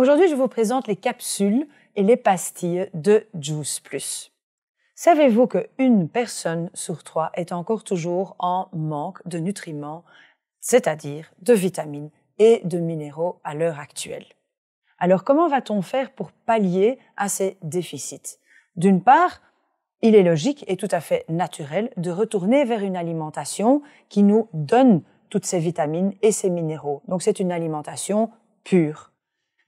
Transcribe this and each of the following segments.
Aujourd'hui, je vous présente les capsules et les pastilles de Juice Plus. Savez-vous qu'une personne sur trois est encore toujours en manque de nutriments, c'est-à-dire de vitamines et de minéraux à l'heure actuelle Alors comment va-t-on faire pour pallier à ces déficits D'une part, il est logique et tout à fait naturel de retourner vers une alimentation qui nous donne toutes ces vitamines et ces minéraux. Donc c'est une alimentation pure.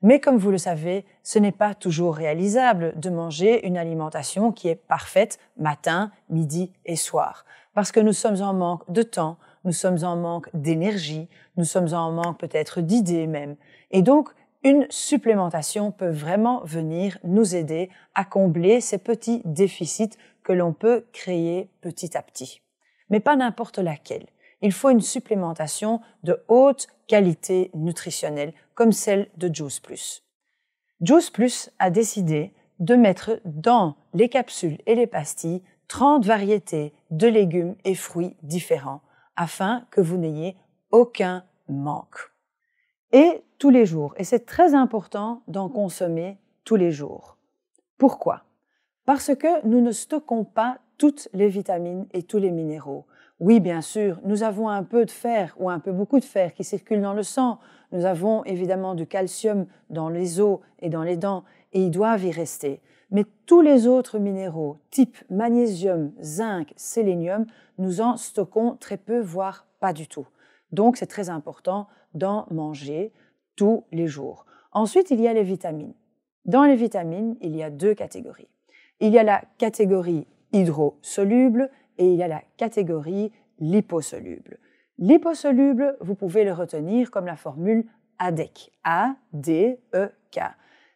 Mais comme vous le savez, ce n'est pas toujours réalisable de manger une alimentation qui est parfaite matin, midi et soir, parce que nous sommes en manque de temps, nous sommes en manque d'énergie, nous sommes en manque peut-être d'idées même. Et donc, une supplémentation peut vraiment venir nous aider à combler ces petits déficits que l'on peut créer petit à petit. Mais pas n'importe laquelle il faut une supplémentation de haute qualité nutritionnelle comme celle de Juice Plus. Juice Plus a décidé de mettre dans les capsules et les pastilles 30 variétés de légumes et fruits différents afin que vous n'ayez aucun manque. Et tous les jours, et c'est très important d'en consommer tous les jours. Pourquoi Parce que nous ne stockons pas toutes les vitamines et tous les minéraux. Oui, bien sûr, nous avons un peu de fer ou un peu beaucoup de fer qui circule dans le sang. Nous avons évidemment du calcium dans les os et dans les dents et ils doivent y rester. Mais tous les autres minéraux, type magnésium, zinc, sélénium, nous en stockons très peu, voire pas du tout. Donc c'est très important d'en manger tous les jours. Ensuite, il y a les vitamines. Dans les vitamines, il y a deux catégories. Il y a la catégorie hydrosoluble et il y a la catégorie liposoluble. Liposoluble, vous pouvez le retenir comme la formule ADEC. A-D-E-K.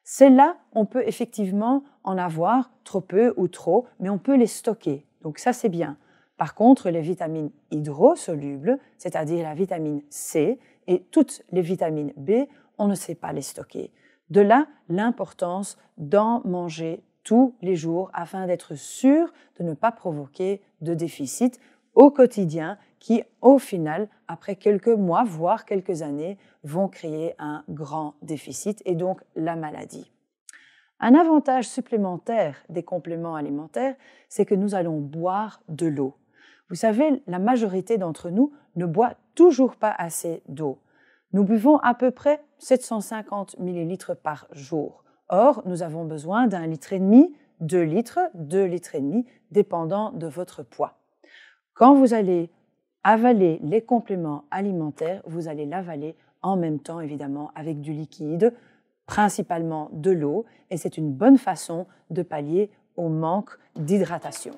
Celles-là, on peut effectivement en avoir trop peu ou trop, mais on peut les stocker. Donc ça, c'est bien. Par contre, les vitamines hydrosolubles, c'est-à-dire la vitamine C et toutes les vitamines B, on ne sait pas les stocker. De là, l'importance d'en manger tous les jours afin d'être sûr de ne pas provoquer de déficit au quotidien qui, au final, après quelques mois, voire quelques années, vont créer un grand déficit et donc la maladie. Un avantage supplémentaire des compléments alimentaires, c'est que nous allons boire de l'eau. Vous savez, la majorité d'entre nous ne boit toujours pas assez d'eau. Nous buvons à peu près 750 ml par jour. Or, nous avons besoin d'un litre et demi, deux litres, deux litres et demi, dépendant de votre poids. Quand vous allez avaler les compléments alimentaires, vous allez l'avaler en même temps, évidemment, avec du liquide, principalement de l'eau, et c'est une bonne façon de pallier au manque d'hydratation.